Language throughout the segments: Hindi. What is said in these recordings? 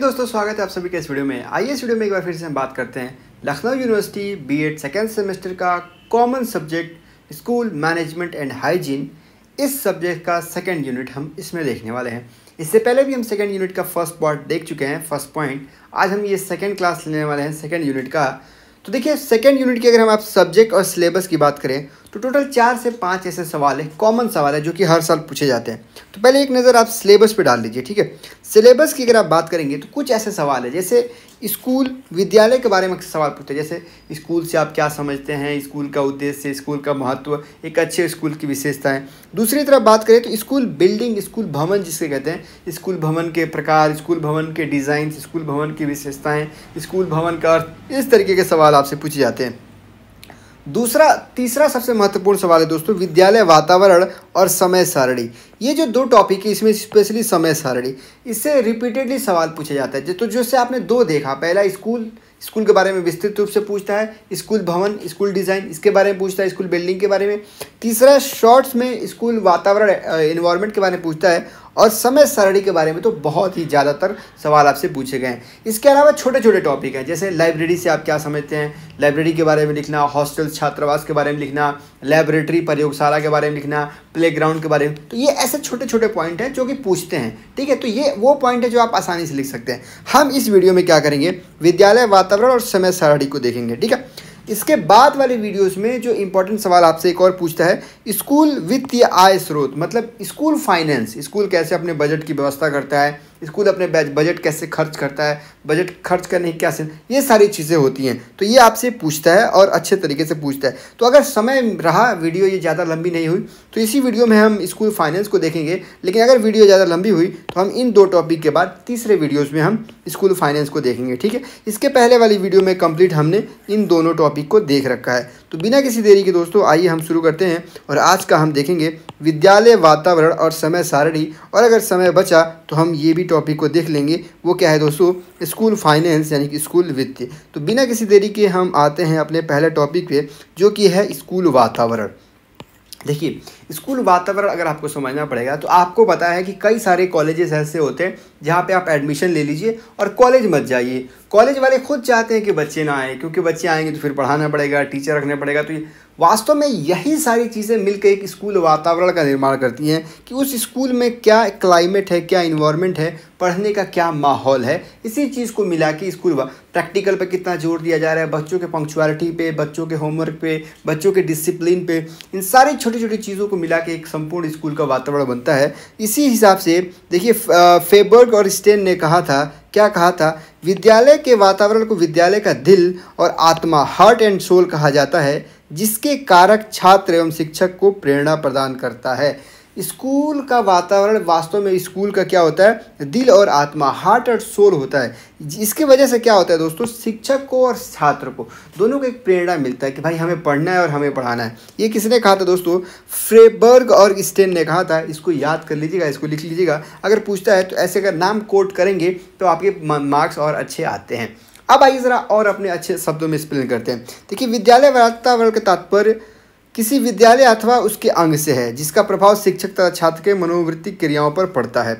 दोस्तों स्वागत है आप सभी के इस वीडियो में आइए इस वीडियो में एक बार फिर से हम बात करते हैं Lucknow university B Ed second semester का common subject school management and hygiene इस सब्जेक्ट का सेकेंड यूनिट हम इसमें देखने वाले हैं इससे पहले भी हम सेकेंड यूनिट का फर्स्ट पार्ट देख चुके हैं फर्स्ट पॉइंट आज हम ये सेकेंड क्लास लेने वाले हैं सेकेंड यूनिट का तो देखिए सेकेंड यूनिट की अगर हम आप सब्जेक्ट और सिलेबस की बात करें तो टोटल चार से पाँच ऐसे सवाल है कॉमन सवाल है जो कि हर साल पूछे जाते हैं तो पहले एक नज़र आप सिलेबस पे डाल लीजिए ठीक है सिलेबस की अगर आप बात करेंगे तो कुछ ऐसे सवाल है जैसे स्कूल विद्यालय के बारे में सवाल पूछते हैं जैसे स्कूल से आप क्या समझते हैं स्कूल का उद्देश्य स्कूल का महत्व एक अच्छे स्कूल की विशेषताएँ दूसरी तरफ बात करें तो स्कूल बिल्डिंग स्कूल भवन जिसे कहते हैं स्कूल भवन के प्रकार स्कूल भवन के डिज़ाइन स्कूल भवन की विशेषताएँ स्कूल भवन का अर्थ इस तरीके के सवाल आपसे पूछे जाते हैं दूसरा तीसरा सबसे महत्वपूर्ण सवाल है दोस्तों विद्यालय वातावरण और समय सारणी ये जो दो टॉपिक है इसमें स्पेशली समय सारणी इससे रिपीटेडली सवाल पूछा जाता है तो जैसे आपने दो देखा पहला स्कूल स्कूल के बारे में विस्तृत रूप से पूछता है स्कूल भवन स्कूल डिज़ाइन इसके बारे में पूछता है स्कूल बिल्डिंग के बारे में तीसरा शॉर्ट्स में स्कूल वातावरण इन्वायरमेंट के बारे में पूछता है और समय सारणी के बारे में तो बहुत ही ज़्यादातर सवाल आपसे पूछे गए हैं इसके अलावा छोटे छोटे टॉपिक हैं जैसे लाइब्रेरी से आप क्या समझते हैं लाइब्रेरी के बारे में लिखना हॉस्टल छात्रावास के बारे में लिखना लाइब्रेटरी प्रयोगशाला के बारे में लिखना प्लेग्राउंड के बारे में तो ये ऐसे छोटे छोटे पॉइंट हैं जो कि पूछते हैं ठीक है तो ये वो पॉइंट है जो आप आसानी से लिख सकते हैं हम इस वीडियो में क्या करेंगे विद्यालय वातावरण और समय सारणी को देखेंगे ठीक है इसके बाद वाले वीडियोस में जो इम्पोर्टेंट सवाल आपसे एक और पूछता है स्कूल वित्तीय आय स्रोत मतलब स्कूल फाइनेंस स्कूल कैसे अपने बजट की व्यवस्था करता है स्कूल अपने बजट कैसे खर्च करता है बजट खर्च करने की क्या ये सारी चीज़ें होती हैं तो ये आपसे पूछता है और अच्छे तरीके से पूछता है तो अगर समय रहा वीडियो ये ज़्यादा लंबी नहीं हुई तो इसी वीडियो में हम स्कूल फाइनेंस को देखेंगे लेकिन अगर वीडियो ज़्यादा लंबी हुई तो हम इन दो टॉपिक के बाद तीसरे वीडियोज़ में हम स्कूल फाइनेंस को देखेंगे ठीक है इसके पहले वाली वीडियो में कम्प्लीट हमने इन दोनों टॉपिक को देख रखा है तो बिना किसी देरी के दोस्तों आइए हम शुरू करते हैं और आज का हम देखेंगे विद्यालय वातावरण और समय सारणी और अगर समय बचा तो हम ये भी टॉपिक को देख लेंगे वो क्या है दोस्तों स्कूल फाइनेंस यानी कि स्कूल वित्त तो बिना किसी देरी के हम आते हैं अपने पहले टॉपिक पे जो कि है स्कूल वातावरण देखिए स्कूल वातावरण अगर आपको समझना पड़ेगा तो आपको पता है कि कई सारे कॉलेजेस ऐसे होते हैं जहाँ पे आप एडमिशन ले लीजिए और कॉलेज मत जाइए कॉलेज वाले खुद चाहते हैं कि बच्चे ना आए क्योंकि बच्चे आएंगे तो फिर पढ़ाना पड़ेगा टीचर रखना पड़ेगा तो वास्तव में यही सारी चीज़ें मिलकर एक स्कूल वातावरण का निर्माण करती हैं कि उस स्कूल में क्या क्लाइमेट है क्या इन्वायरमेंट है पढ़ने का क्या माहौल है इसी चीज़ को मिला के स्कूल प्रैक्टिकल पर कितना जोर दिया जा रहा है बच्चों के पंक्चुअलिटी पे बच्चों के होमवर्क पे बच्चों के डिसिप्लिन पे इन सारी छोटी छोटी चीज़ों को को मिला के एक संपूर्ण स्कूल का वातावरण बनता है इसी हिसाब से देखिए फेबर्ग और स्टेन ने कहा था क्या कहा था विद्यालय के वातावरण को विद्यालय का दिल और आत्मा हार्ट एंड सोल कहा जाता है जिसके कारक छात्र एवं शिक्षक को प्रेरणा प्रदान करता है स्कूल का वातावरण वास्तव में स्कूल का क्या होता है दिल और आत्मा हार्ट और सोल होता है इसके वजह से क्या होता है दोस्तों शिक्षक को और छात्र को दोनों को एक प्रेरणा मिलता है कि भाई हमें पढ़ना है और हमें पढ़ाना है ये किसने कहा था दोस्तों फ्रेबर्ग और स्टेन ने कहा था इसको याद कर लीजिएगा इसको लिख लीजिएगा अगर पूछता है तो ऐसे अगर नाम कोट करेंगे तो आपके मार्क्स और अच्छे आते हैं अब आइए ज़रा और अपने अच्छे शब्दों में एक्सप्लेन करते हैं देखिए विद्यालय वातावरण का तात्पर्य किसी विद्यालय अथवा उसके अंग से है जिसका प्रभाव शिक्षक तथा छात्र के मनोवृत्ति क्रियाओं पर पड़ता है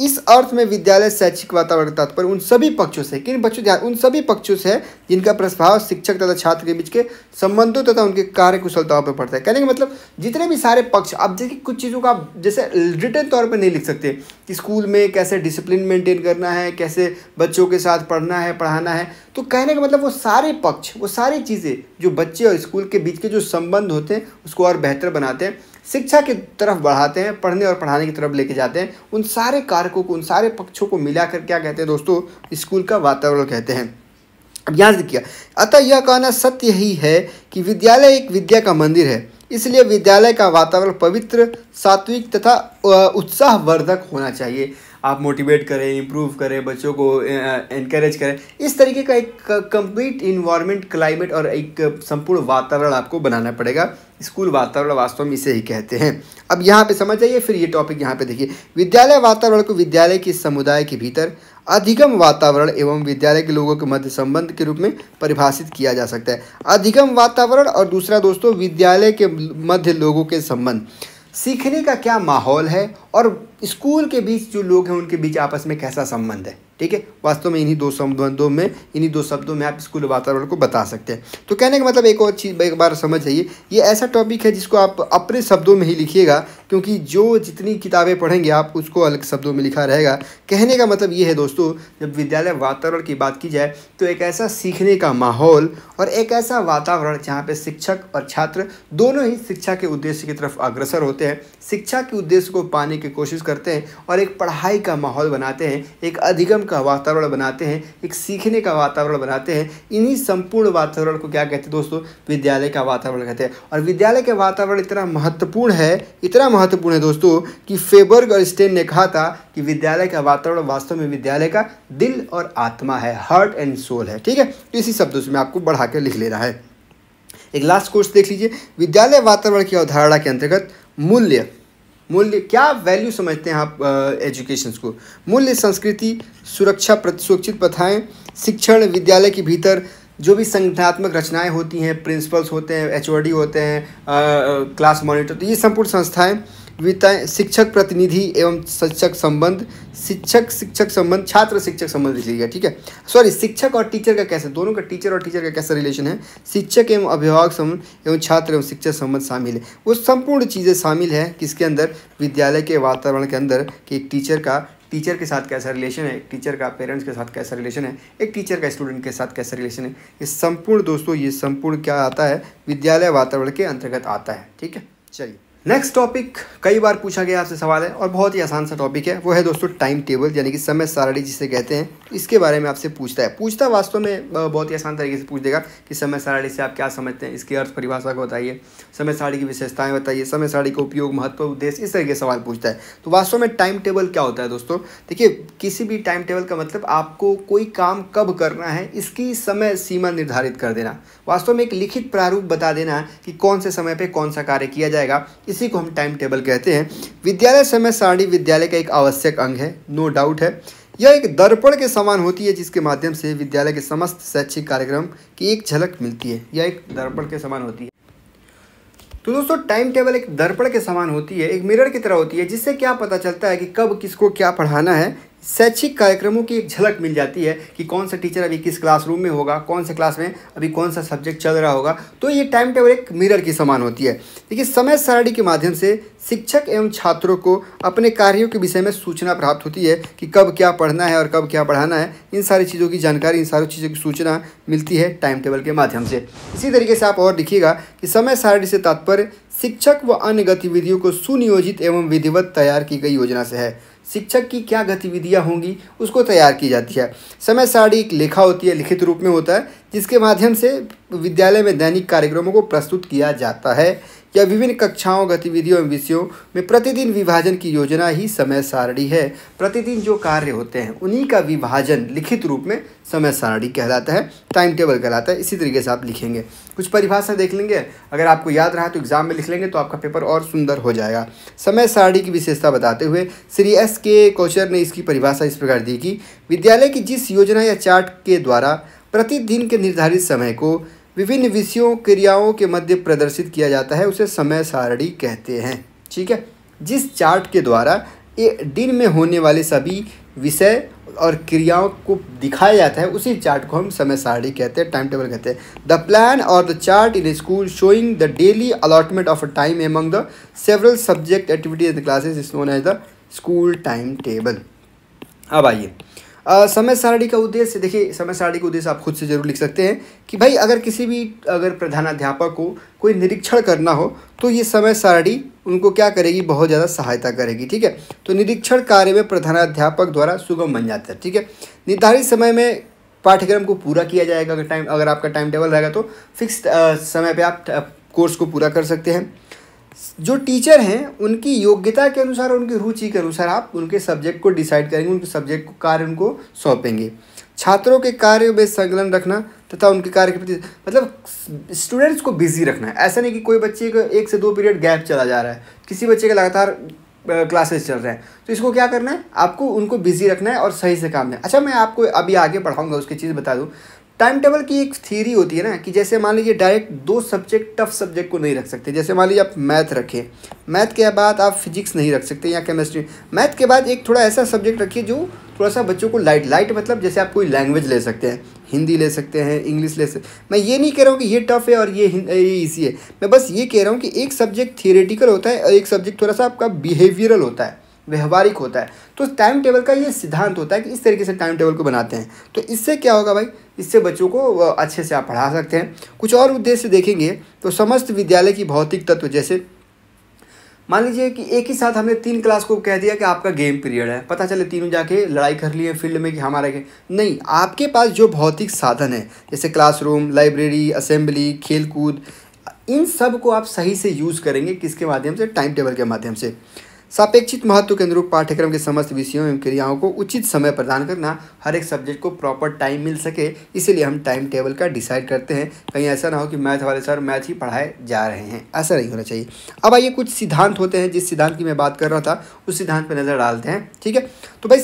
इस अर्थ में विद्यालय शैक्षिक वातावरण का उन सभी पक्षों से किन बच्चों ध्यान उन सभी पक्षों से है जिनका प्रभाव शिक्षक तथा छात्र के बीच के संबंधों तथा उनके कार्य कुशलताओं पर पड़ता है कहने का मतलब जितने भी सारे पक्ष अब जैसे कुछ चीज़ों का आप जैसे रिटर्न तौर पर नहीं लिख सकते कि स्कूल में कैसे डिसिप्लिन मेंटेन करना है कैसे बच्चों के साथ पढ़ना है पढ़ाना है तो कहने का मतलब वो सारे पक्ष वो सारी चीज़ें जो बच्चे और स्कूल के बीच के जो संबंध होते हैं उसको और बेहतर बनाते हैं शिक्षा की तरफ बढ़ाते हैं पढ़ने और पढ़ाने की तरफ लेके जाते हैं उन सारे कारकों को उन सारे पक्षों को मिलाकर क्या कहते हैं दोस्तों स्कूल का वातावरण कहते हैं अब यहाँ से किया अतः यह कहना सत्य ही है कि विद्यालय एक विद्या का मंदिर है इसलिए विद्यालय का वातावरण पवित्र सात्विक तथा उत्साहवर्धक होना चाहिए आप मोटिवेट करें इम्प्रूव करें बच्चों को इनक्रेज करें इस तरीके का एक कंप्लीट इन्वायरमेंट क्लाइमेट और एक संपूर्ण वातावरण आपको बनाना पड़ेगा स्कूल वातावरण वास्तव में इसे ही कहते हैं अब यहाँ पे समझ जाइए फिर ये टॉपिक यहाँ पे देखिए विद्यालय वातावरण को विद्यालय के समुदाय के भीतर अधिगम वातावरण एवं विद्यालय के लोगों के मध्य संबंध के रूप में परिभाषित किया जा सकता है अधिगम वातावरण और दूसरा दोस्तों विद्यालय के मध्य लोगों के संबंध सीखने का क्या माहौल है और स्कूल के बीच जो लोग हैं उनके बीच आपस में कैसा संबंध है ठीक है वास्तव में इन्हीं दो संबंधों में इन्हीं दो शब्दों में आप स्कूल वातावरण को बता सकते हैं तो कहने का मतलब एक और चीज़ एक बार समझ आइए ये ऐसा टॉपिक है जिसको आप अपने शब्दों में ही लिखिएगा क्योंकि जो जितनी किताबें पढ़ेंगे आप उसको अलग शब्दों में लिखा रहेगा कहने का मतलब ये है दोस्तों जब विद्यालय वातावरण की बात की जाए तो एक ऐसा सीखने का माहौल और एक ऐसा वातावरण जहाँ पर शिक्षक और छात्र दोनों ही शिक्षा के उद्देश्य की तरफ अग्रसर होते हैं शिक्षा के उद्देश्य को पाने की कोशिश करते हैं और एक पढ़ाई का माहौल बनाते हैं एक अधिगम का वातावरण बनाते हैं एक सीखने का वातावरण बनाते हैं इन्हीं संपूर्ण वातावरण को क्या कहते हैं दोस्तों विद्यालय का वातावरण कहते हैं और विद्यालय का वातावरण इतना महत्वपूर्ण है इतना महत्वपूर्ण है दोस्तों कि फेबर्ग और स्टेन ने कहा था कि विद्यालय का वातावरण वास्तव में विद्यालय का दिल और आत्मा है हार्ट एंड सोल है ठीक है तो इसी शब्दों से मैं आपको बढ़ा के लिख ले रहा है एक लास्ट कोर्स देख लीजिए विद्यालय वातावरण की अवधारणा के अंतर्गत मूल्य मूल्य क्या वैल्यू समझते हैं आप एजुकेशन को मूल्य संस्कृति सुरक्षा सुरक्षित प्रथाएँ शिक्षण विद्यालय के भीतर जो भी संगठनात्मक रचनाएं होती हैं प्रिंसिपल्स होते हैं एच होते हैं क्लास मॉनिटर तो ये संपूर्ण संस्थाएं विताएँ शिक्षक प्रतिनिधि एवं शिक्षक संबंध शिक्षक शिक्षक संबंध छात्र शिक्षक संबंध लिख लीजिएगा ठीक है सॉरी शिक्षक और टीचर का कैसे दोनों का टीचर और टीचर का कैसा रिलेशन है शिक्षक एवं अभिभावक संबंध एवं छात्र एवं शिक्षक संबंध शामिल है वो संपूर्ण चीज़ें शामिल है किसके अंदर विद्यालय के वातावरण के अंदर कि एक टीचर का टीचर के साथ कैसा रिलेशन है एक टीचर का पेरेंट्स के साथ कैसा रिलेशन है एक टीचर का स्टूडेंट के साथ कैसा रिलेशन है ये संपूर्ण दोस्तों ये संपूर्ण क्या आता है विद्यालय वातावरण के अंतर्गत आता है ठीक है चलिए नेक्स्ट टॉपिक कई बार पूछा गया आपसे सवाल है और बहुत ही आसान सा टॉपिक है वो है दोस्तों टाइम टेबल यानी कि समय सारणी जिसे कहते हैं इसके बारे में आपसे पूछता है पूछता वास्तव में बहुत ही आसान तरीके से पूछ देगा कि समय सारणी से आप क्या समझते हैं इसकी अर्थ परिभाषा को बताइए समय सारणी की विशेषताएं बताइए समय सारणी का उपयोग महत्व उद्देश्य इस तरह के सवाल पूछता है तो वास्तव में टाइम टेबल क्या होता है दोस्तों देखिए किसी भी टाइम टेबल का मतलब आपको कोई काम कब करना है इसकी समय सीमा निर्धारित कर देना वास्तव में एक लिखित प्रारूप बता देना कि कौन से समय पर कौन सा कार्य किया जाएगा इसी को हम टाइम टेबल कहते हैं विद्यालय समय सारणी विद्यालय का एक आवश्यक अंग है नो डाउट है यह एक दर्पण के समान होती है जिसके माध्यम से विद्यालय के समस्त शैक्षिक कार्यक्रम की एक झलक मिलती है यह एक दर्पण के समान होती है तो दोस्तों टाइम टेबल एक दर्पण के समान होती है एक मिरर की तरह होती है जिससे क्या पता चलता है कि कब किसको क्या पढ़ाना है शैक्षिक कार्यक्रमों की एक झलक मिल जाती है कि कौन सा टीचर अभी किस क्लासरूम में होगा कौन से क्लास में अभी कौन सा सब्जेक्ट चल रहा होगा तो ये टाइम टेबल एक मिरर की समान होती है देखिए समय सारणी के माध्यम से शिक्षक एवं छात्रों को अपने कार्यों के विषय में सूचना प्राप्त होती है कि कब क्या पढ़ना है और कब क्या पढ़ाना है इन सारी चीज़ों की जानकारी इन सारी चीज़ों की सूचना मिलती है टाइम टेबल के माध्यम से इसी तरीके से आप और लिखिएगा कि समय सारणी से तात्पर्य शिक्षक व अन्य गतिविधियों को सुनियोजित एवं विधिवत तैयार की गई योजना से है शिक्षक की क्या गतिविधियाँ होंगी उसको तैयार की जाती है समय सारणी एक लेखा होती है लिखित रूप में होता है जिसके माध्यम से विद्यालय में दैनिक कार्यक्रमों को प्रस्तुत किया जाता है या विभिन्न कक्षाओं गतिविधियों एवं विषयों में प्रतिदिन विभाजन की योजना ही समय सारणी है प्रतिदिन जो कार्य होते हैं उन्हीं का विभाजन लिखित रूप में समय सारणी कहलाता है टाइम टेबल कहलाता है इसी तरीके से आप लिखेंगे कुछ परिभाषा देख लेंगे अगर आपको याद रहा तो एग्ज़ाम में लिख लेंगे तो आपका पेपर और सुंदर हो जाएगा समय सारणी की विशेषता बताते हुए श्री एस के कौचर ने इसकी परिभाषा इस प्रकार दी कि विद्यालय की जिस योजना या चार्ट के द्वारा प्रतिदिन के निर्धारित समय को विभिन्न विषयों क्रियाओं के मध्य प्रदर्शित किया जाता है उसे समय सारणी कहते हैं ठीक है जिस चार्ट के द्वारा ये दिन में होने वाले सभी विषय और क्रियाओं को दिखाया जाता है उसी चार्ट को हम समय सारणी कहते हैं टाइम टेबल कहते हैं द प्लान और the chart in school showing the daily allotment of a time among the several subject activities and classes is known as the school time table अब आइए समय सारणी का उद्देश्य देखिए समय सारणी का उद्देश्य आप खुद से जरूर लिख सकते हैं कि भाई अगर किसी भी अगर प्रधानाध्यापक को कोई निरीक्षण करना हो तो ये समय सारणी उनको क्या करेगी बहुत ज़्यादा सहायता करेगी ठीक है तो निरीक्षण कार्य में प्रधानाध्यापक द्वारा सुगम बन जाता है ठीक है निर्धारित समय में पाठ्यक्रम को पूरा किया जाएगा अगर टाइम अगर आपका टाइम टेबल रहेगा तो फिक्स समय पर आप कोर्स को पूरा कर सकते हैं जो टीचर हैं उनकी योग्यता के अनुसार उनकी रुचि के अनुसार आप उनके सब्जेक्ट को डिसाइड करेंगे उनके सब्जेक्ट को कार्य उनको सौंपेंगे छात्रों के कार्य में संकलन रखना तथा उनके कार्य के प्रति मतलब स्टूडेंट्स को बिजी रखना है ऐसा नहीं कि कोई बच्चे का एक से दो पीरियड गैप चला जा रहा है किसी बच्चे का लगातार क्लासेस चल रहे हैं तो इसको क्या करना है आपको उनको बिजी रखना है और सही से काम देना अच्छा मैं आपको अभी आगे पढ़ाऊँगा उसकी चीज़ बता दूँ टाइम टेबल की एक थीरी होती है ना कि जैसे मान लीजिए डायरेक्ट दो सब्जेक्ट टफ सब्जेक्ट को नहीं रख सकते जैसे मान लीजिए आप मैथ रखें मैथ के बाद आप फिजिक्स नहीं रख सकते या केमिस्ट्री मैथ के बाद एक थोड़ा ऐसा सब्जेक्ट रखिए जो थोड़ा सा बच्चों को लाइट लाइट मतलब जैसे आप कोई लैंग्वेज ले सकते हैं हिंदी ले सकते हैं इंग्लिश ले सकते मैं ये नहीं कह रहा हूँ कि ये टफ है और ये ये ईजी है मैं बस ये कह रहा हूँ कि एक सब्जेक्ट थियोरेटिकल होता है और एक सब्जेक्ट थोड़ा सा आपका बिहेवियरल होता है व्यवहारिक होता है तो टाइम टेबल का ये सिद्धांत होता है कि इस तरीके से टाइम टेबल को बनाते हैं तो इससे क्या होगा भाई इससे बच्चों को अच्छे से आप पढ़ा सकते हैं कुछ और उद्देश्य देखेंगे तो समस्त विद्यालय की भौतिक तत्व जैसे मान लीजिए कि एक ही साथ हमने तीन क्लास को कह दिया कि आपका गेम पीरियड है पता चले तीनों जाके लड़ाई कर लिए फील्ड में कि हमारा गेम नहीं आपके पास जो भौतिक साधन है जैसे क्लासरूम लाइब्रेरी असेंबली खेलकूद इन सब को आप सही से यूज़ करेंगे किसके माध्यम से टाइम टेबल के माध्यम से सापेक्षित महत्व के अनुरूप पाठ्यक्रम के समस्त विषयों एवं क्रियाओं को उचित समय प्रदान करना हर एक सब्जेक्ट को प्रॉपर टाइम मिल सके इसीलिए हम टाइम टेबल का डिसाइड करते हैं कहीं ऐसा ना हो कि मैथ वाले सर मैथ ही पढ़ाए जा रहे हैं ऐसा नहीं होना चाहिए अब आइए कुछ सिद्धांत होते हैं जिस सिद्धांत की मैं बात कर रहा था उस सिद्धांत पर नज़र डालते हैं ठीक है तो भाई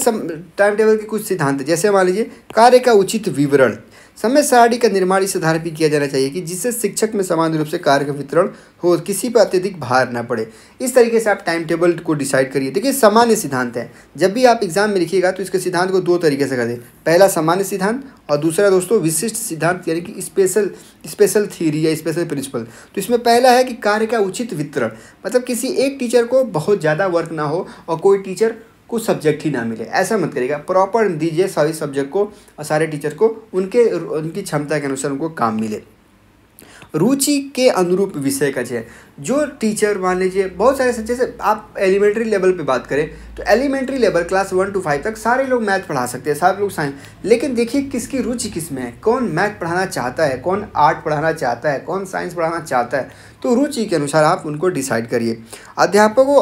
टाइम टेबल के कुछ सिद्धांत जैसे मान लीजिए कार्य का उचित विवरण समय सारणी का निर्माण इस आधार पर किया जाना चाहिए कि जिससे शिक्षक में समान रूप से कार्य का वितरण हो किसी पर अत्यधिक भार ना पड़े इस तरीके से आप टाइम टेबल को डिसाइड करिए देखिए सामान्य सिद्धांत है जब भी आप एग्जाम में लिखिएगा तो इसके सिद्धांत को दो तरीके से कर दें पहला सामान्य सिद्धांत और दूसरा दोस्तों विशिष्ट सिद्धांत यानी कि स्पेशल स्पेशल थीरी या स्पेशल प्रिंसिपल तो इसमें पहला है कि कार्य का उचित वितरण मतलब किसी एक टीचर को बहुत ज़्यादा वर्क ना हो और कोई टीचर कुछ सब्जेक्ट ही ना मिले ऐसा मत करेगा प्रॉपर दीजिए सभी सब्जेक्ट को और सारे टीचर को उनके उनकी क्षमता के अनुसार उनको काम मिले रुचि के अनुरूप विषय का चाहिए जो टीचर मान लीजिए बहुत सारे जैसे आप एलिमेंट्री लेवल पे बात करें तो elementary level class one two five तक सारे लोग मैथ पढ़ा सकते हैं सारे लोग साइंस लेकिन देखिए किसकी रुचि किस में है कौन मैथ पढ़ाना चाहता है कौन आर्ट पढ़ाना चाहता है कौन साइंस पढ़ाना चाहता है तो रुचि के अनुसार आप उनको डिसाइड करिए अध्यापकों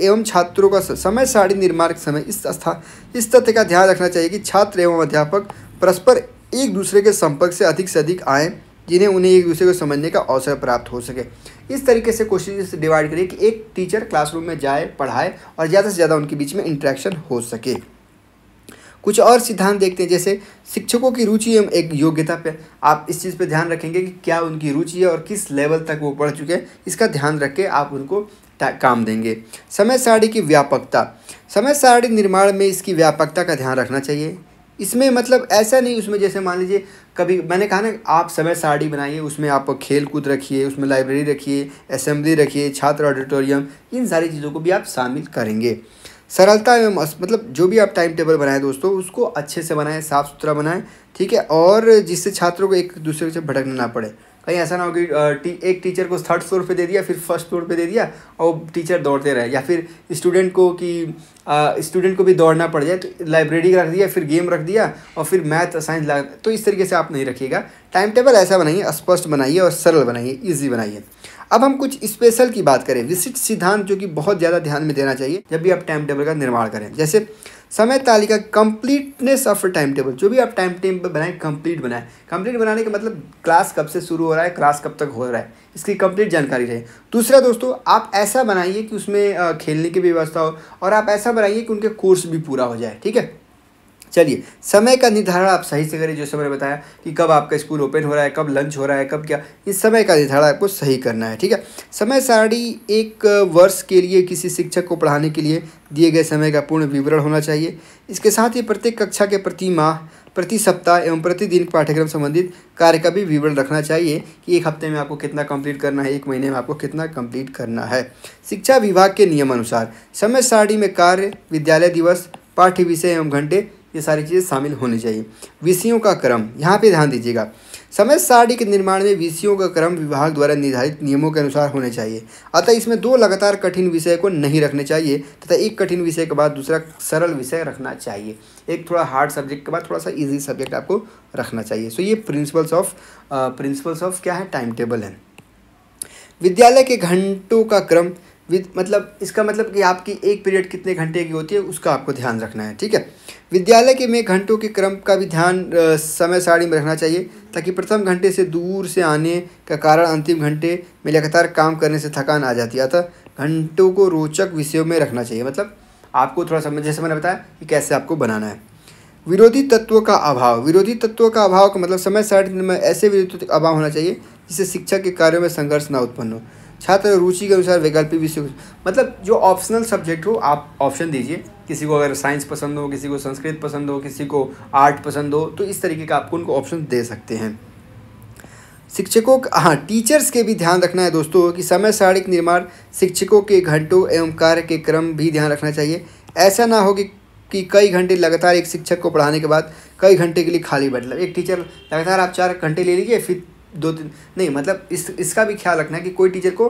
एवं छात्रों का समय सारणी निर्माण समय इस स्था इस तथ्य का ध्यान रखना चाहिए कि छात्र एवं अध्यापक परस्पर एक दूसरे के संपर्क से अधिक से अधिक आए जिन्हें उन्हें एक दूसरे को समझने का अवसर प्राप्त हो सके इस तरीके से कोशिश डिवाइड करिए कि एक टीचर क्लासरूम में जाए पढ़ाए और ज़्यादा से ज़्यादा उनके बीच में इंट्रैक्शन हो सके कुछ और सिद्धांत देखते हैं जैसे शिक्षकों की रुचि एवं एक योग्यता पे आप इस चीज़ पे ध्यान रखेंगे कि क्या उनकी रुचि है और किस लेवल तक वो पढ़ चुके हैं इसका ध्यान रख के आप उनको काम देंगे समय सारणी की व्यापकता समय सारणी निर्माण में इसकी व्यापकता का ध्यान रखना चाहिए इसमें मतलब ऐसा नहीं उसमें जैसे मान लीजिए कभी मैंने कहा ना आप समय सारणी बनाइए उसमें आप खेल कूद रखिए उसमें लाइब्रेरी रखिए असेंबली रखिए छात्र ऑडिटोरियम इन सारी चीज़ों को भी आप शामिल करेंगे सरलता एवं मतलब जो भी आप टाइम टेबल बनाएं दोस्तों उसको अच्छे से बनाएं साफ़ सुथरा बनाएं ठीक है और जिससे छात्रों को एक दूसरे से भटकना ना पड़े कहीं ऐसा ना हो कि टी, एक टीचर को थर्ड फ्लोर पे दे दिया फिर फर्स्ट फ्लोर पे दे दिया और टीचर दौड़ते रहे या फिर स्टूडेंट को कि स्टूडेंट को भी दौड़ना पड़ जाए तो लाइब्रेरी रख दिया फिर गेम रख दिया और फिर मैथ साइंस लगा तो इस तरीके से आप नहीं रखिएगा टाइम टेबल ऐसा बनाइए स्पष्ट बनाइए और सरल बनाइए ईजी बनाइए अब हम कुछ स्पेशल की बात करें विशिष्ट सिद्धांत जो कि बहुत ज़्यादा ध्यान में देना चाहिए जब भी आप टाइम टेबल का निर्माण करें जैसे समय तालिका कंप्लीटनेस ऑफ टाइम टेबल जो भी आप टाइम टेबल बनाएं कंप्लीट बनाएं कंप्लीट बनाने का मतलब क्लास कब से शुरू हो रहा है क्लास कब तक हो रहा है इसकी कंप्लीट जानकारी रहे दूसरा दोस्तों आप ऐसा बनाइए कि उसमें खेलने की व्यवस्था हो और आप ऐसा बनाइए कि उनके कोर्स भी पूरा हो जाए ठीक है चलिए समय का निर्धारण आप सही से करें जैसे मैंने बताया कि कब आपका स्कूल ओपन हो रहा है कब लंच हो रहा है कब क्या इस समय का निर्धारण आपको सही करना है ठीक है समय सारणी एक वर्ष के लिए किसी शिक्षक को पढ़ाने के लिए दिए गए समय का पूर्ण विवरण होना चाहिए इसके साथ ही प्रत्येक कक्षा के प्रति माह प्रति सप्ताह एवं प्रतिदिन पाठ्यक्रम संबंधित कार्य का भी विवरण रखना चाहिए कि एक हफ्ते में आपको कितना कंप्लीट करना है एक महीने में आपको कितना कंप्लीट करना है शिक्षा विभाग के नियमानुसार समय सारणी में कार्य विद्यालय दिवस पाठ्य विषय एवं घंटे ये सारी चीज़ें शामिल होनी चाहिए विषयों का क्रम यहाँ पे ध्यान दीजिएगा समय सारणी के निर्माण में विषयों का क्रम विभाग द्वारा निर्धारित नियमों के अनुसार होने चाहिए अतः इसमें दो लगातार कठिन विषय को नहीं रखने चाहिए तथा एक कठिन विषय के बाद दूसरा सरल विषय रखना चाहिए एक थोड़ा हार्ड सब्जेक्ट के बाद थोड़ा सा ईजी सब्जेक्ट आपको रखना चाहिए सो ये प्रिंसिपल्स ऑफ प्रिंसिपल्स ऑफ क्या है टाइम टेबल है विद्यालय के घंटों का क्रम विद मतलब इसका मतलब कि आपकी एक पीरियड कितने घंटे की होती है उसका आपको ध्यान रखना है ठीक है विद्यालय के में घंटों के क्रम का भी ध्यान समय सारणी में रखना चाहिए ताकि प्रथम घंटे से दूर से आने का कारण अंतिम घंटे में लगातार काम करने से थकान आ जाती है अतः घंटों को रोचक विषयों में रखना चाहिए मतलब आपको थोड़ा समझ जैसे मैंने बताया कि कैसे आपको बनाना है विरोधी तत्वों का अभाव विरोधी तत्वों का अभाव का मतलब समय सारणी में ऐसे विरोधी अभाव होना चाहिए जिससे शिक्षा के कार्यों में संघर्ष ना उत्पन्न हो छात्र रुचि के अनुसार वैकल्पिक विषय मतलब जो ऑप्शनल सब्जेक्ट हो आप ऑप्शन दीजिए किसी को अगर साइंस पसंद हो किसी को संस्कृत पसंद हो किसी को आर्ट पसंद हो तो इस तरीके का आपको उनको ऑप्शन दे सकते हैं शिक्षकों का हाँ टीचर्स के भी ध्यान रखना है दोस्तों कि समय सारणिक निर्माण शिक्षकों के घंटों एवं कार्य के क्रम भी ध्यान रखना चाहिए ऐसा ना हो कि कि कई घंटे लगातार एक शिक्षक को पढ़ाने के बाद कई घंटे के लिए खाली बैठ लगे एक टीचर लगातार आप चार घंटे ले लीजिए फिर दो तीन नहीं मतलब इस इसका भी ख्याल रखना है कि कोई टीचर को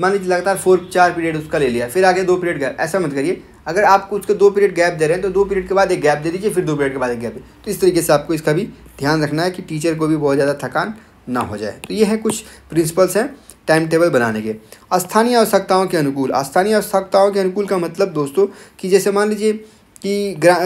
मान लीजिए लगातार फोर चार पीरियड उसका ले लिया फिर आगे दो पीरियड गैप ऐसा मत करिए अगर आपको उसके दो पीरियड गैप दे रहे हैं तो दो पीरियड के बाद एक गैप दे दीजिए फिर दो पीरियड के बाद एक गैप तो इस तरीके से आपको इसका भी ध्यान रखना है कि टीचर को भी बहुत ज़्यादा थकान ना हो जाए तो ये है कुछ प्रिंसिपल्स हैं टाइम टेबल बनाने के स्थानीय आवश्यकताओं के अनुकूल स्थानीय आवश्यकताओं के अनुकूल का मतलब दोस्तों कि जैसे मान लीजिए कि ग्रा,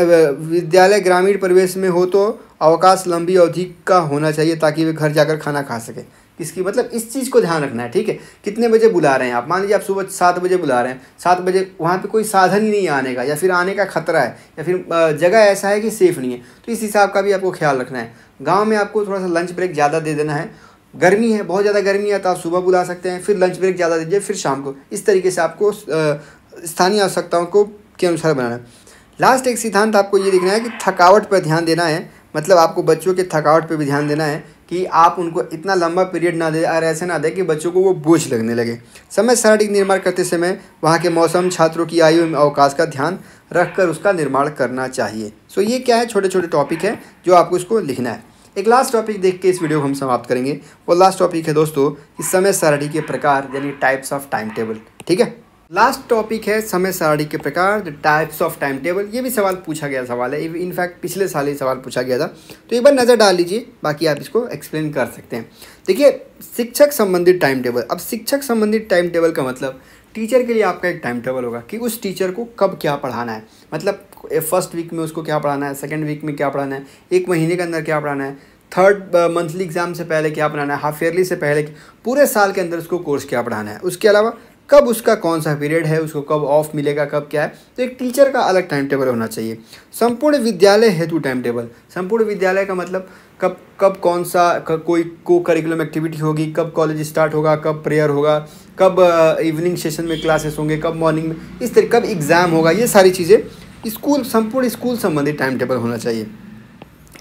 विद्यालय ग्रामीण परिवेश में हो तो अवकाश लंबी अवधि का होना चाहिए ताकि वे घर जाकर खाना खा सके इसकी मतलब इस चीज़ को ध्यान रखना है ठीक है कितने बजे बुला रहे हैं आप मान लीजिए आप सुबह सात बजे बुला रहे हैं सात बजे वहाँ पे कोई साधन ही नहीं आने का या फिर आने का खतरा है या फिर जगह ऐसा है कि सेफ़ नहीं है तो इस हिसाब का भी आपको ख्याल रखना है गाँव में आपको थोड़ा सा लंच ब्रेक ज़्यादा दे देना है गर्मी है बहुत ज़्यादा गर्मी है तो आप सुबह बुला सकते हैं फिर लंच ब्रेक ज़्यादा दीजिए फिर शाम को इस तरीके से आपको स्थानीय आवश्यकताओं को के अनुसार बनाना है लास्ट एक सिद्धांत आपको ये देखना है कि थकावट पर ध्यान देना है मतलब आपको बच्चों के थकावट पर भी ध्यान देना है कि आप उनको इतना लंबा पीरियड ना दे और ऐसे ना दे कि बच्चों को वो बोझ लगने लगे समय सारणी निर्माण करते समय वहाँ के मौसम छात्रों की आयु एवं अवकाश का ध्यान रखकर उसका निर्माण करना चाहिए सो ये क्या है छोटे छोटे टॉपिक है जो आपको इसको लिखना है एक लास्ट टॉपिक देख के इस वीडियो को हम समाप्त करेंगे वो लास्ट टॉपिक है दोस्तों कि समय सारणी के प्रकार यानी टाइप्स ऑफ टाइम टेबल ठीक है लास्ट टॉपिक है समय सारणी के प्रकार the types of time table ये भी सवाल पूछा गया सवाल है इनफैक्ट पिछले साल ही सवाल पूछा गया था तो एक बार नज़र डाल लीजिए बाकी आप इसको एक्सप्लेन कर सकते हैं देखिए शिक्षक संबंधित टाइम टेबल अब शिक्षक संबंधित टाइम टेबल का मतलब टीचर के लिए आपका एक टाइम टेबल होगा कि उस टीचर को कब क्या पढ़ाना है मतलब फर्स्ट वीक में उसको क्या पढ़ाना है सेकेंड वीक में क्या पढ़ाना है एक महीने के अंदर क्या पढ़ाना है थर्ड मंथली एग्ज़ाम से पहले क्या पढ़ाना है हाफ ईयरली से पहले पूरे साल के अंदर उसको कोर्स क्या पढ़ाना है उसके अलावा कब उसका कौन सा पीरियड है उसको कब ऑफ मिलेगा कब क्या है तो एक टीचर का अलग टाइम टेबल होना चाहिए संपूर्ण विद्यालय हेतु टाइम टेबल संपूर्ण विद्यालय का मतलब कब कब कौन सा कब कोई को करिकुलम एक्टिविटी होगी कब कॉलेज स्टार्ट होगा कब प्रेयर होगा कब इवनिंग सेशन में क्लासेस होंगे कब मॉर्निंग में इस तरह कब एग्ज़ाम होगा ये सारी चीज़ें स्कूल संपूर्ण स्कूल संबंधित टाइम टेबल होना चाहिए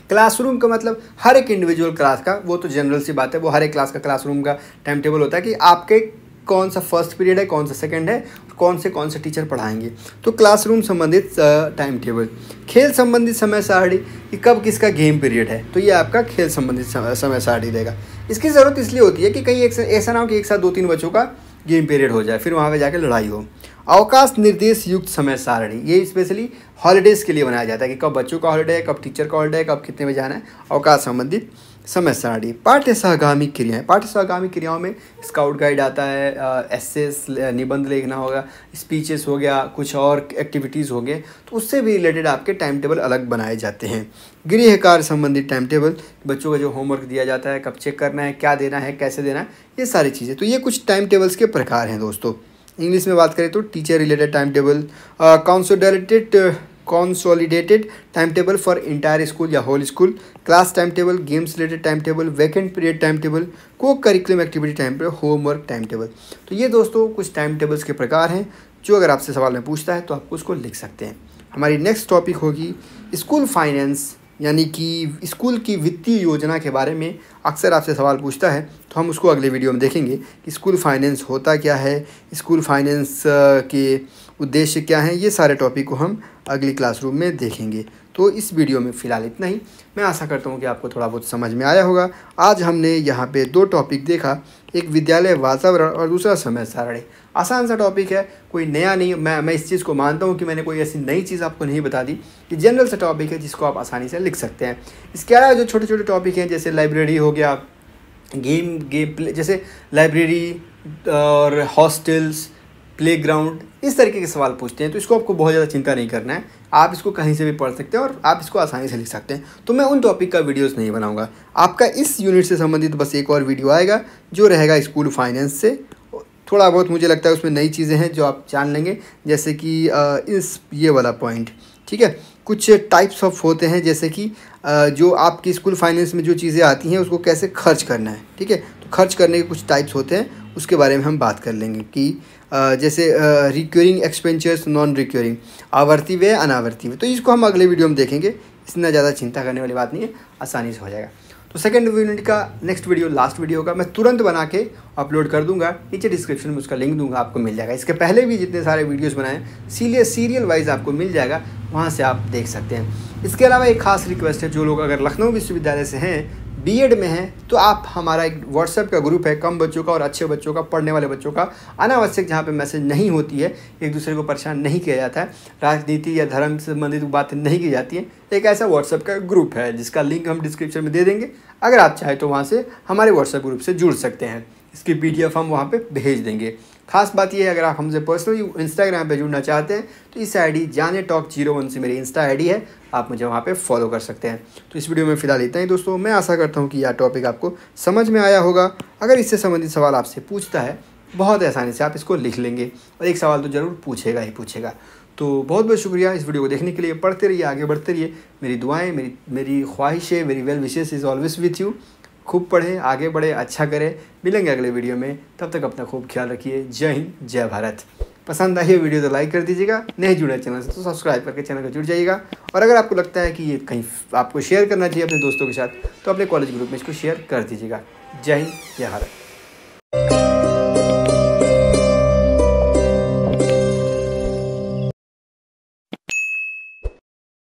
क्लासरूम का मतलब हर एक इंडिविजुअल क्लास का वो तो जनरल सी बात है वो हर एक क्लास का क्लासरूम का टाइम टेबल होता है कि आपके कौन सा फर्स्ट पीरियड है कौन सा सेकंड है कौन से कौन से टीचर पढ़ाएंगे तो क्लासरूम संबंधित टाइम टेबल खेल संबंधित समय सारणी कि कब किसका गेम पीरियड है तो ये आपका खेल संबंधित समय सारणी रहेगा इसकी ज़रूरत इसलिए होती है कि कहीं एक ऐसा ना हो कि एक साथ दो तीन बच्चों का गेम पीरियड हो जाए फिर वहाँ पर जाकर लड़ाई हो अवकाश निर्देश युक्त समय सारणी ये स्पेशली हॉलीडेज़ के लिए बनाया जाता है कि कब बच्चों का हॉलीडे है कब टीचर का हॉलीडे है कब कितने बजे जाना है अवकाश संबंधित समय सारणी पाठ्य सहगामी क्रियाएं पाठ्य सहगामी क्रियाओं में स्काउट गाइड आता है एसेस निबंध लिखना होगा स्पीचेस हो गया कुछ और एक्टिविटीज़ हो गए तो उससे भी रिलेटेड आपके टाइम टेबल अलग बनाए जाते हैं गृह कार्य टाइम टेबल बच्चों का जो होमवर्क दिया जाता है कब चेक करना है क्या देना है कैसे देना है ये सारी चीज़ें तो ये कुछ टाइम टेबल्स के प्रकार हैं दोस्तों इंग्लिश में बात करें तो teacher related time table consolidated consolidated time table for entire school या whole school class time table games related time table vacant period time table co curriculum activity time table homework time table तो ये दोस्तों कुछ टाइम टेबल्स के प्रकार हैं जो अगर आपसे सवाल में पूछता है तो आप उसको लिख सकते हैं हमारी नेक्स्ट टॉपिक होगी स्कूल फाइनेंस यानी कि स्कूल की वित्तीय योजना के बारे में अक्सर आपसे सवाल पूछता है तो हम उसको अगले वीडियो में देखेंगे कि स्कूल फाइनेंस होता क्या है स्कूल फाइनेंस के उद्देश्य क्या हैं ये सारे टॉपिक को हम अगली क्लासरूम में देखेंगे तो इस वीडियो में फ़िलहाल इतना ही मैं आशा करता हूँ कि आपको थोड़ा बहुत समझ में आया होगा आज हमने यहाँ पर दो टॉपिक देखा एक विद्यालय वातावरण और दूसरा समय सारणी आसान सा टॉपिक है कोई नया नहीं मैं मैं इस चीज़ को मानता हूँ कि मैंने कोई ऐसी नई चीज़ आपको नहीं बता दी कि जनरल सा टॉपिक है जिसको आप आसानी से लिख सकते हैं इसके अलावा जो छोटे छोटे टॉपिक हैं जैसे लाइब्रेरी हो गया गेम गेम प्ले जैसे लाइब्रेरी और हॉस्टल्स प्ले इस तरीके के सवाल पूछते हैं तो इसको आपको बहुत ज़्यादा चिंता नहीं करना है आप इसको कहीं से भी पढ़ सकते हैं और आप इसको आसानी से लिख सकते हैं तो मैं उन टॉपिक का वीडियोस नहीं बनाऊंगा आपका इस यूनिट से संबंधित बस एक और वीडियो आएगा जो रहेगा स्कूल फाइनेंस से थोड़ा बहुत मुझे लगता है उसमें नई चीज़ें हैं जो आप जान लेंगे जैसे कि इस ये वाला पॉइंट ठीक है कुछ टाइप्स ऑफ होते हैं जैसे कि जो आपकी स्कूल फाइनेंस में जो चीज़ें आती हैं उसको कैसे खर्च करना है ठीक है तो खर्च करने के कुछ टाइप्स होते हैं उसके बारे में हम बात कर लेंगे कि जैसे रिक्योरिंग एक्सपेंचर्स नॉन रिक्योरिंग आवर्ती व्यय अनावर्ती व्यय तो इसको हम अगले वीडियो में देखेंगे इतना ज़्यादा चिंता करने वाली बात नहीं है आसानी से हो जाएगा तो सेकेंड यूनिट का नेक्स्ट वीडियो लास्ट वीडियो का मैं तुरंत बना के अपलोड कर दूंगा नीचे डिस्क्रिप्शन में उसका लिंक दूंगा आपको मिल जाएगा इसके पहले भी जितने सारे वीडियोस बनाए सीरियल सीरियल वाइज आपको मिल जाएगा वहाँ से आप देख सकते हैं इसके अलावा एक खास रिक्वेस्ट है जो लोग अगर लखनऊ विश्वविद्यालय से हैं बीएड में हैं तो आप हमारा एक व्हाट्सएप का ग्रुप है कम बच्चों का और अच्छे बच्चों का पढ़ने वाले बच्चों का अनावश्यक जहाँ पे मैसेज नहीं होती है एक दूसरे को परेशान नहीं किया जाता है राजनीति या धर्म से संबंधित बातें नहीं की जाती हैं एक ऐसा व्हाट्सएप का ग्रुप है जिसका लिंक हम डिस्क्रिप्शन में दे देंगे अगर आप चाहें तो वहाँ से हमारे व्हाट्सएप ग्रुप से जुड़ सकते हैं इसकी पी हम वहाँ पर भेज देंगे खास बात यह है अगर आप हमसे पर्सनली इंस्टाग्राम पे जुड़ना चाहते हैं तो इस आईडी जाने टॉक जीरो वन से मेरी इंस्टा आईडी है आप मुझे वहाँ पे फॉलो कर सकते हैं तो इस वीडियो में फ़िलहाल इतना ही दोस्तों मैं आशा करता हूँ कि यह टॉपिक आपको समझ में आया होगा अगर इससे संबंधित सवाल आपसे पूछता है बहुत आसानी से आप इसको लिख लेंगे और एक सवाल तो ज़रूर पूछेगा ही पूछेगा तो बहुत बहुत शुक्रिया इस वीडियो को देखने के लिए पढ़ते रहिए आगे बढ़ते रहिए मेरी दुआएं मेरी मेरी ख्वाहिशें मेरी well wishes is always with you खूब पढ़े आगे बढ़े अच्छा करें मिलेंगे अगले वीडियो में तब तक अपना खूब ख्याल रखिए जय हिंद जय भारत पसंद आई वीडियो तो लाइक कर दीजिएगा नहीं जुड़े चैनल से तो सब्सक्राइब करके चैनल को जुड़ जाइएगा और अगर आपको लगता है कि ये कहीं आपको शेयर करना चाहिए अपने दोस्तों के साथ तो अपने कॉलेज ग्रुप में इसको शेयर कर दीजिएगा जय हिंद जय भारत